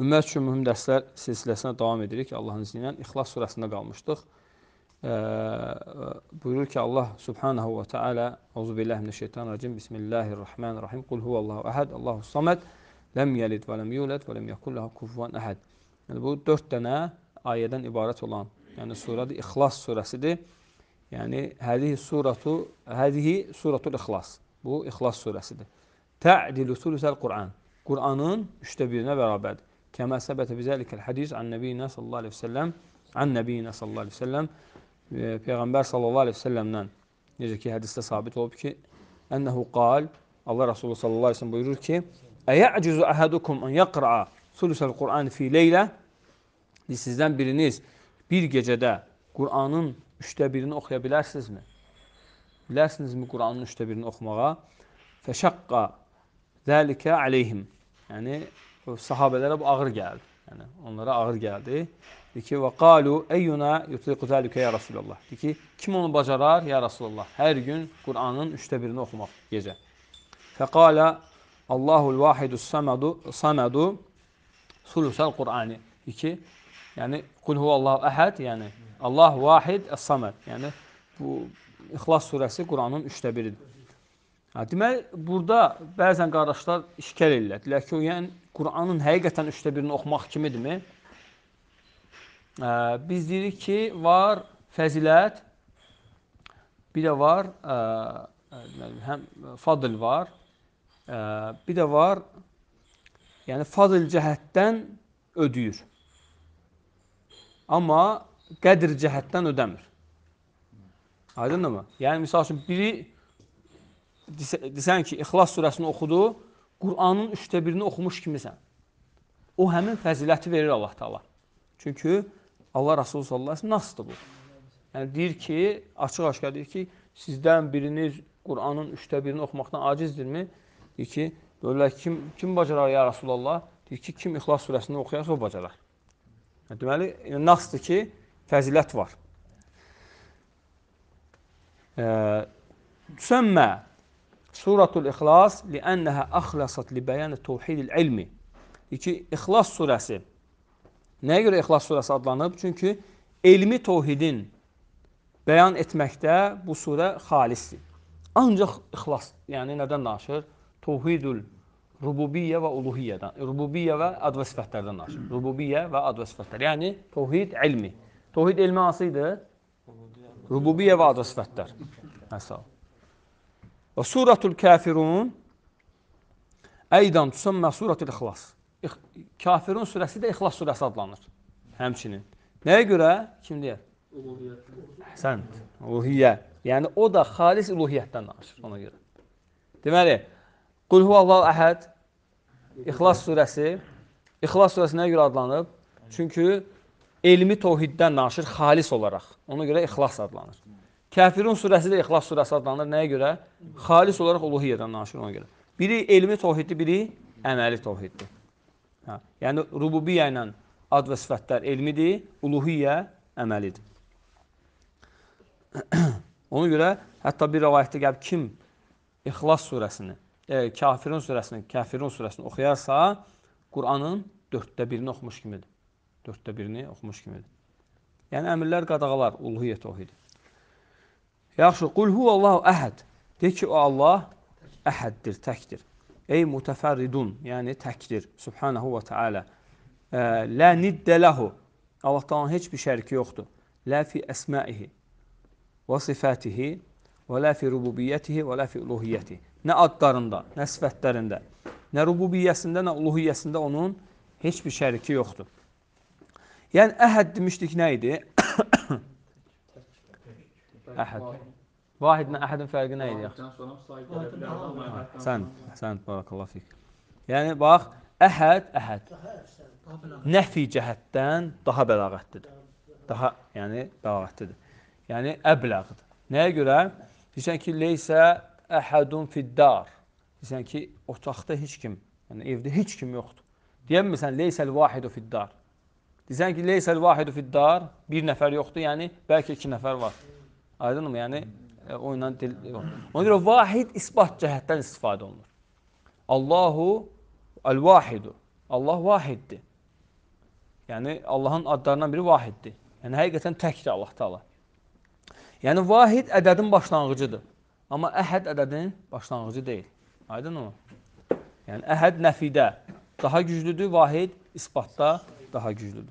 Ümmət üçün mühüm dərslər silsiləsinə davam edirik Allahın izni ilə. İxlas surəsində qalmışdıq. E, buyurur ki, Allah subhanahu və teala Auzu billahi minəşşeytanirracim. Bismillahirrahmanirrahim. Qul huvallahu əhəd, Allahu samad, ləm yəlid və ləm yulad və ləm yekul lehu kufuvan əhəd. Yəni bu 4 dənə ayədən ibarət olan, yəni surədir, İxlas surəsidir. Yəni hədihi suratu, hədihi suratul İxlas. Bu İxlas surəsidir. Ta'dilu sulusal Quran. Quranın 3də 1-nə bərabərdir. كما ثبت بذلك الحديث عن نبينا صلى الله عليه وسلم عن nabiyinə sallallahu əleyhi və səlləm peyğəmbər sallallahu əleyhi və səlləmdən necə ki hədisdə sabit olub ki, ennehu qal Allah Resulü sallallahu əleyhi və səlləm buyurur ki, "Əyəcuzu ahadukum an yaqra sulusal Quran fi leylə?" Sizdən biriniz bir gecədə Quranın 3də 1-ini oxuya bilərsinizmi? Bilərsinizmi Quranın 3də 1-ini oxumağa? Fəşaqqa zalika aleyhim. Yəni sahabelərə bu ağır gəldi. Yəni onlara ağır gəldi. Deyir ki, "Və qalu eyyuna yutliqu zalika ya Rasulullah." Deyir ki, kim onu bacarar ya Rasulullah? Hər gün Qur'anın 3də 1-ini oxumaq gecə. Fəqala Allahul vahidus samadu samadu sulusal Qur'ani. Deyir ki, yəni Qul huvallahu əhəd, yəni Allah vahid es-samad. Yəni bu İxlas surəsi Qur'anın 3də 1-idir. Ha, deməli, burada bəzən qardaşlar işkəl edirlər. Deyirlər ki, o yəni Quranın həqiqətən üçdə birini oxumaq kimidirmi? E, biz deyirik ki, var fəzilət, bir də var e, həm fadil var, e, bir də var yəni fadil cəhətdən ödəyir. Amma qədr cəhətdən ödəmir. Aydındır mı? Yəni, misal üçün, biri desən ki, İxlas surəsini oxudu, Quranın üçdə birini oxumuş kimisən. O həmin fəziləti verir Allah Taala. Çünki Allah Rasulü sallallahu əleyhi və səlləm nasdır bu? Yəni deyir ki, açıq-aşkar deyir ki, sizdən biriniz Quranın üçdə birini oxumaqdan acizdirmi? Deyir ki, deyirlər kim kim bacarar ya Rasulullah? Deyir ki, kim İxlas surəsini oxuyarsa o bacarar. Yəni deməli, yəni nasdır ki, fəzilət var. Sümmə Suratul İxlas li'annəhə axlasat li bəyan təvhidil ilmi. İki İxlas surəsi. Nəyə görə İxlas surəsi adlanıb? Çünki elmi təvhidin bəyan etməkdə bu surə xalisdir. Ancaq İxlas, yəni nədən danışır? Təvhidül rububiyyə və uluhiyyədən, rububiyyə və ad və sifətlərdən danışır. Rububiyyə və ad və sifətlər. Yəni təvhid ilmi. Təvhid elmi hansı idi? Rububiyyə və ad və sifətlər. Məsələn Və suratul kafirun Əydən tusamma suratul ixlas. Kafirun surəsi də İxlas surəsi adlanır. Həmçinin. Nəyə görə? Kim deyər? Sən. Uluhiyyə. Yəni o da xalis uluhiyyətdən danışır ona görə. Deməli, Qul huvallahu əhəd İxlas surəsi İxlas surəsi nəyə görə adlanıb? Çünki elmi tohiddən danışır xalis olaraq. Ona görə İxlas adlanır. Kəfirun surəsi də İxlas surəsi adlanır. Nəyə görə? Xalis olaraq uluhiyyədən danışır ona görə. Biri elmi tohiddir, biri əməli tohiddir. Hə. Yəni, rububiyyə ilə ad və sifətlər elmidir, uluhiyyə əməlidir. Ona görə hətta bir rəvayətdə gəlib kim İxlas surəsini, e, Kafirun surəsini, Kafirun surəsini oxuyarsa, Quranın dörddə birini oxumuş kimidir. Dörddə birini oxumuş kimidir. Yəni, əmirlər qadağalar, uluhiyyə tohidir. Yaxşı, qul huvallahu əhəd. De ki, o Allah əhəddir, təkdir. Ey mütəfərridun, yəni təkdir. Subhanahu və Teala. Lə niddə ləhu. Allahdan heç bir şəriki yoxdur. Lə fi əsməihi və sifətihi və lə fi rububiyyətihi və lə fi uluhiyyətihi. Nə adlarında, nə sifətlərində, nə rububiyyəsində, nə uluhiyyəsində onun heç bir şəriki yoxdur. Yəni, əhəd demişdik nə idi? Əhəd. Vahidlə əhədin fərqi nə idi yaxşı? Sən, sən, barakallahu fik. Yəni, bax, əhəd, əhəd. Nəfi cəhətdən daha bəlağətlidir. Daha, yəni, bəlağətlidir. Yəni, əbləğdir. Nəyə görə? Deyirsən ki, leysə əhədun fiddar. Deyirsən ki, otaqda heç kim, yəni evdə heç kim yoxdur. Deyəmirsən, leysəl vahidu fiddar. Deyirsən ki, leysəl vahidu fiddar, bir nəfər yoxdur, yəni bəlkə iki nəfər var. Aydınmı? Yəni hmm. e, o ilə dil Ona görə vahid isbat cəhətdən istifadə olunur. Allahu el-vahidu. Allah vahiddir. Yəni Allahın adlarından biri vahiddir. Yəni həqiqətən təkdir Allah Taala. Yəni vahid ədədin başlanğıcıdır. Amma əhəd ədədin başlanğıcı deyil. Aydınmı? Yəni əhəd nəfidə daha güclüdür, vahid isbatda daha güclüdür.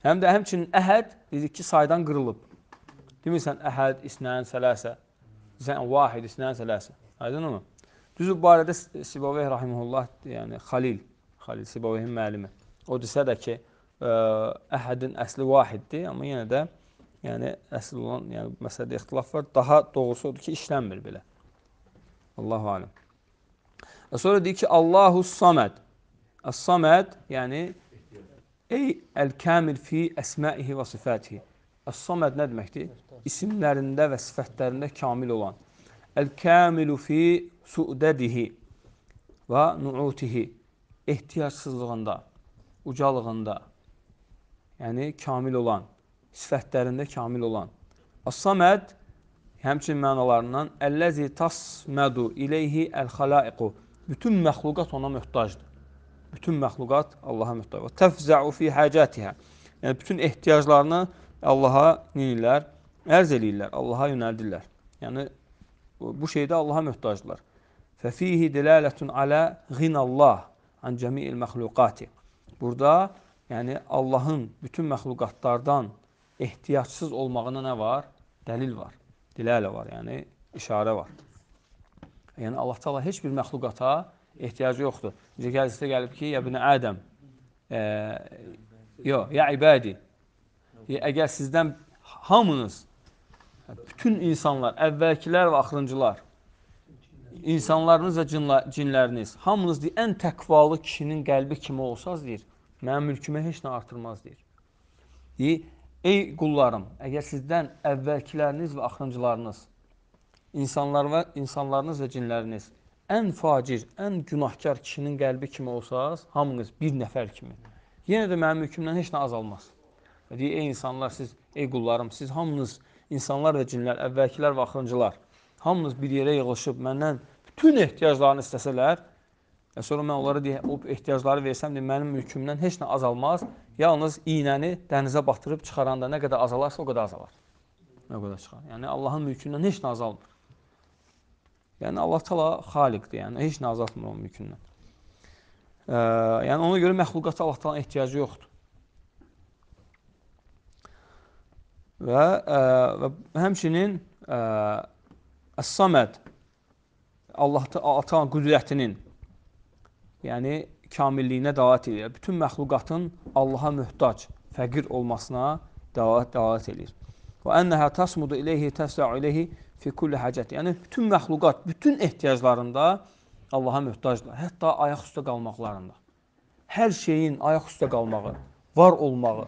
Həm də həmçinin əhəd dedik ki, saydan qırılıb. Demirsən əhəd, isnən, sələsə. Sən vahid, isnən, sələsə. Aydınmı? Düzü bu barədə Sibaveh rahimehullah, yəni Xalil, Xalil Sibavehin müəllimi. O desə də ki, e, əhədin əsli vahiddir, amma yenə də yəni əsl olan, yəni məsələdə ixtilaf var. Daha doğrusu odur ki, işlənmir belə. Allahu alim. E, sonra deyir ki, Allahu Samad. As-Samad, yəni Ey əl-kamil fi əsməihi və sifətihi. Əs-Saməd nə deməkdir? İsimlərində və sifətlərində kamil olan. Əl-kamilu fi su'dədihi və nu'utihi. Ehtiyacsızlığında, ucalığında, yəni kamil olan, sifətlərində kamil olan. Əs-Saməd həmçin mənalarından əlləzi tasmədu ileyhi əl-xalaiqu. Bütün məxluqat ona möhtacdır bütün məxluqat Allaha mühtəvə. Təfzəu fi həcətihə. Yəni, bütün ehtiyaclarını Allaha neyirlər? Ərz eləyirlər, Allaha yönəldirlər. Yəni, bu şeydə Allaha möhtacdırlar. Fəfihi dilalətun alə ghinallah an cəmiil məxluqati. Burada, yəni Allahın bütün məxluqatlardan ehtiyacsız olmağına nə var? Dəlil var. Dilalə var, yəni işarə var. Yəni Allah Taala heç bir məxluqata ehtiyacı yoxdur. Necə ki, hədisdə gəlib ki, ya binə Ədəm, e, yox, ya ibadi, e, əgər sizdən hamınız, bütün insanlar, əvvəlkilər və axırıncılar, insanlarınız və cinləriniz, hamınız deyir, ən təqvalı kişinin qəlbi kimi olsaz, deyir, mənim mülkümə heç nə artırmaz, deyir. Deyir, ey qullarım, əgər sizdən əvvəlkiləriniz və axırıncılarınız, insanlar və, insanlarınız və cinləriniz, ən facir, ən günahkar kişinin qəlbi kimi olsaz, hamınız bir nəfər kimi, yenə də mənim hökmdən heç nə azalmaz. Deyir, ey insanlar, siz, ey qullarım, siz hamınız, insanlar və cinlər, əvvəlkilər və axırıncılar, hamınız bir yerə yığılışıb məndən bütün ehtiyaclarını istəsələr, və e, sonra mən onlara deyə, o ehtiyacları versəm, deyə, mənim mülkümdən heç nə azalmaz, yalnız iynəni dənizə batırıb çıxaranda nə qədər azalarsa o qədər azalar. Nə qədər çıxar. Yəni, Allahın mülkündən heç nə azalmır. Yəni Allah təala xaliqdir, yəni heç nə azaltmır onun mülkündən. E, yəni ona görə məxluqata Allah təala ehtiyacı yoxdur. Və, e, və həmçinin e, Əs-Saməd Allah Ata qüdrətinin yəni kamilliyinə dəlalət edir. Bütün məxluqatın Allaha möhtac, fəqir olmasına dəlalət, dəlalət edir. Və ennəhə tasmudu ileyhi təsra'u ileyhi fi kulli hacət. Yəni bütün məxluqat bütün ehtiyaclarında Allaha möhtacdırlar. Hətta ayaq üstə qalmaqlarında. Hər şeyin ayaq üstə qalmağı, var olmağı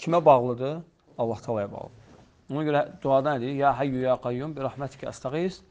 kimə bağlıdır? Allah Taalaya bağlıdır. Ona görə duada nədir? Ya Hayyu ya Qayyum bi rahmetikə əstəğis e,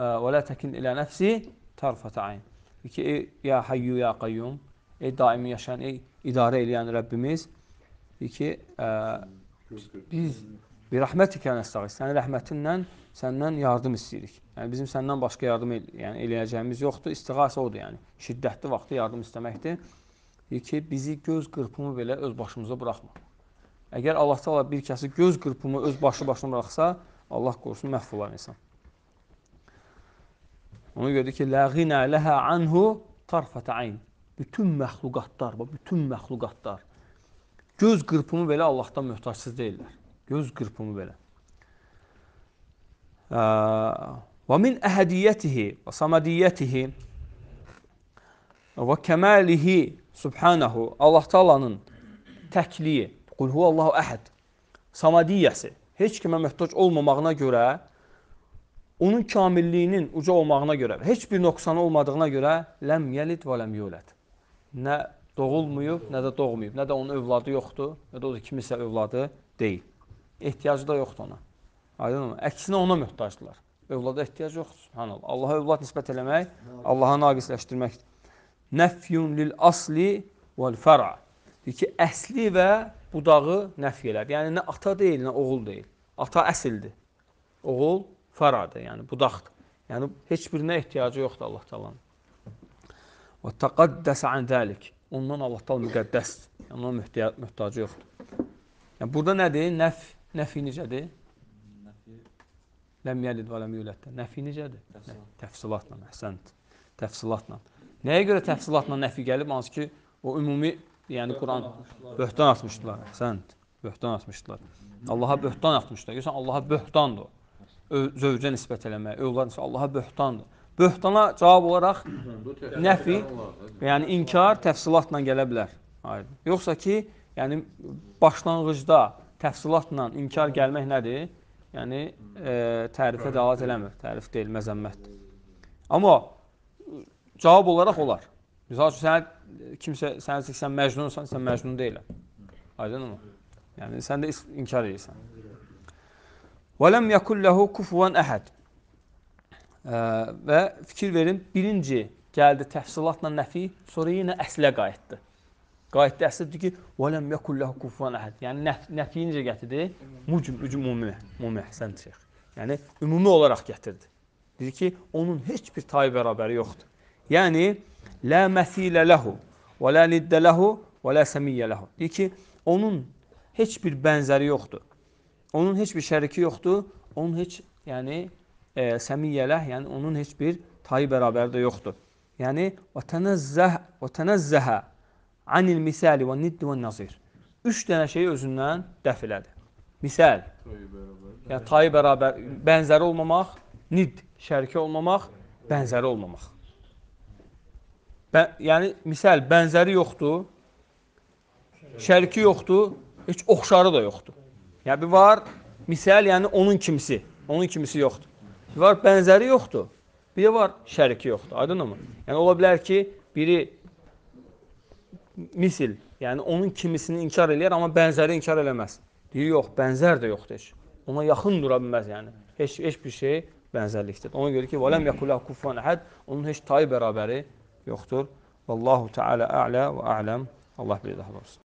və la təkin ilə nəfsi tərfətə ayn. Ki, ey, ya Hayyu ya Qayyum, ey daimi yaşayan, ey idarə eləyən Rəbbimiz, ki, ə, e, biz Bir rəhmətikə nəstəğis. Sənin rəhmətinlə səndən yardım istəyirik. Yəni bizim səndən başqa yardım el yəni eləyəcəyimiz yoxdur. İstiğasa odur yəni. Şiddətli vaxtda yardım istəməkdir. Deyir ki, bizi göz qırpımı belə öz başımıza buraxma. Əgər Allah Taala bir kəsi göz qırpımı öz başı başına buraxsa, Allah qorusun məhv olar insan. Ona görə ki, la ghina laha anhu tarfat ayn. Bütün məxluqatlar, bütün məxluqatlar göz qırpımı belə Allahdan möhtacsız deyillər. Göz qırpımı belə. Və min əhədiyyətihi və samadiyyətihi və kəməlihi subhanahu Allah Taala'nın təkliyi, qul huvallahu əhəd samadiyyəsi heç kimə möhtac olmamağına görə onun kamilliyinin uca olmağına görə, heç bir nöqsanı olmadığına görə ləm yəlid və ləm yulad. Nə doğulmuyub, nə də doğmayıb, nə də onun övladı yoxdur, nə də o da kimisə övladı deyil ehtiyacı da yoxdur ona. Aydınmı? Əksinə ona möhtacdırlar. Övlada ehtiyac yoxdur. Subhanallah. Allaha övlad nisbət eləmək, Allaha naqisləşdirməkdir. Nəfyun lil asli vel fər'a. Deyir ki, əsli və budağı nəfy elər. Yəni nə ata deyil, nə oğul deyil. Ata əsildir. Oğul fəradır, yəni budaqdır. Yəni heç birinə ehtiyacı yoxdur Allah təalanın. Və təqaddəsə an zəlik. Ondan Allah təala müqəddəsdir. Yəni ona möhtacı yoxdur. Yəni burada nədir? Nəf Nəfi necədir? Nəfi. Ləm yəlid və ləm yuləddə. Nəfi necədir? Təfsilat. Təfsilatla, əhsənd. Təfsilatla. Nəyə görə təfsilatla nəfi gəlib? Hansı ki, o ümumi, yəni Quran böhtan atmışdılar. Əhsənd. Böhtan atmışdılar. Allaha böhtan atmışdılar. Görürsən, Allaha böhtandır. Zövcə nisbət eləmək, övlad nisbət, Allaha böhtandır. Böhtana cavab olaraq nəfi, yəni inkar təfsilatla gələ bilər. Hayır. Yoxsa ki, yəni başlanğıcda təfsilatla inkar gəlmək nədir? Yəni, e, tərifə dəlat eləmir. Tərif deyil, məzəmmətdir. Amma cavab olaraq olar. Misal üçün, sənə, kimsə, sənə sən məcnunsan, sən məcnun deyilən. Aydın mı? Yəni, sən də inkar edirsən. وَلَمْ يَكُلْ لَهُ كُفُوًا əhəd e, Və fikir verin, birinci gəldi təfsilatla nəfi, sonra yenə əslə qayıtdı. Qayətdə əslidir ki, "Vələm yəkulləhu kufuwan əhəd." Yəni nəfi necə gətirdi? Mucm, ümumi, ümumi əhsən şeyx. Yəni ümumi olaraq gətirdi. Dedi ki, onun heç bir tayı bərabəri yoxdur. Yəni la məsilə lehu və la niddə lehu və la səmiyyə lehu. Deyir ki, onun heç bir bənzəri yoxdur. Onun heç bir şəriki yoxdur. Onun heç, yəni e, səmiyyələ, yəni onun heç bir tayı bərabəri də yoxdur. Yəni və tənəzzəh və tənəzzəhə anil misali və nidd və nazir. Üç dənə şeyi özündən dəf elədi. Misal, yəni tayı bərabər, bənzəri olmamaq, nidd, şəriki olmamaq, bənzəri olmamaq. Bə, yəni, misal, bənzəri yoxdur, şəriki yoxdur, heç oxşarı da yoxdur. Yəni, bir var, misal, yəni onun kimisi, onun kimisi yoxdur. Bir var, bənzəri yoxdur, bir var, şəriki yoxdur, aydın mı? Yəni, ola bilər ki, biri misil, yəni onun kimisini inkar eləyər, amma bənzəri inkar eləməz. Deyir, yox, bənzər də yoxdur heç. Ona yaxın dura bilməz yəni. Heç, heç bir şey bənzərlikdədir. Ona görə ki, وَلَمْ يَكُلَا كُفَّنْ əhəd Onun heç tayı bərabəri yoxdur. Vallahu Teala ə'lə və a'ləm. Allah bilir daha doğrusu.